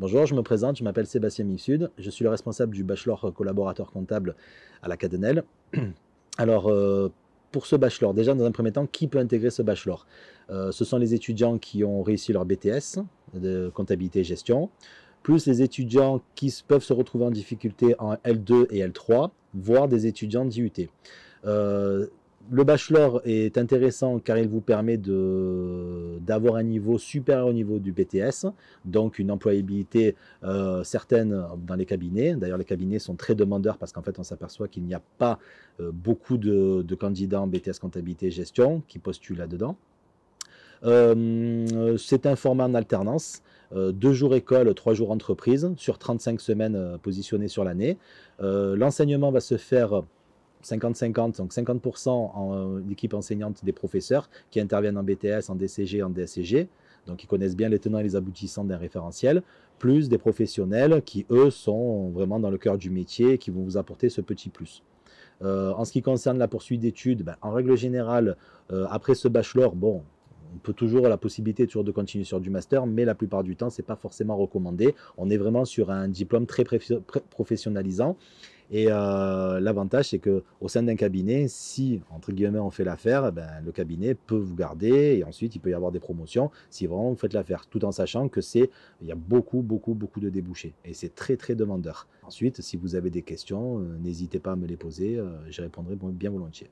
Bonjour, je me présente, je m'appelle Sébastien Mifsud, je suis le responsable du bachelor collaborateur comptable à la Cadenel. Alors, euh, pour ce bachelor, déjà dans un premier temps, qui peut intégrer ce bachelor euh, Ce sont les étudiants qui ont réussi leur BTS de comptabilité et gestion, plus les étudiants qui peuvent se retrouver en difficulté en L2 et L3, voire des étudiants d'IUT. Euh, le bachelor est intéressant car il vous permet d'avoir un niveau supérieur au niveau du BTS, donc une employabilité euh, certaine dans les cabinets. D'ailleurs, les cabinets sont très demandeurs parce qu'en fait, on s'aperçoit qu'il n'y a pas euh, beaucoup de, candidats en BTS comptabilité et gestion qui postulent là-dedans. Euh, c'est un format en alternance. deux jours école, trois jours entreprise, sur 35 semaines positionnées sur l'année. L'enseignement va se faire 50-50, donc 50% en euh, équipe enseignante des professeurs qui interviennent en BTS, en DCG, en DSCG, donc ils connaissent bien les tenants et les aboutissants d'un référentiel, plus des professionnels qui, eux, sont vraiment dans le cœur du métier et qui vont vous apporter ce petit plus. Euh, en ce qui concerne la poursuite d'études, ben, en règle générale, euh, après ce bachelor, bon, on peut toujours la possibilité toujours de continuer sur du master, mais la plupart du temps, ce n'est pas forcément recommandé. On est vraiment sur un diplôme très professionnalisant et euh, l'avantage, c'est que sein d'un cabinet, si entre guillemets on fait l'affaire, eh ben, le cabinet peut vous garder et ensuite il peut y avoir des promotions si vraiment vous faites l'affaire, tout en sachant que c'est il y a beaucoup, beaucoup, beaucoup de débouchés et c'est très, très demandeur. Ensuite, si vous avez des questions, euh, n'hésitez pas à me les poser, euh, j'y répondrai bien volontiers.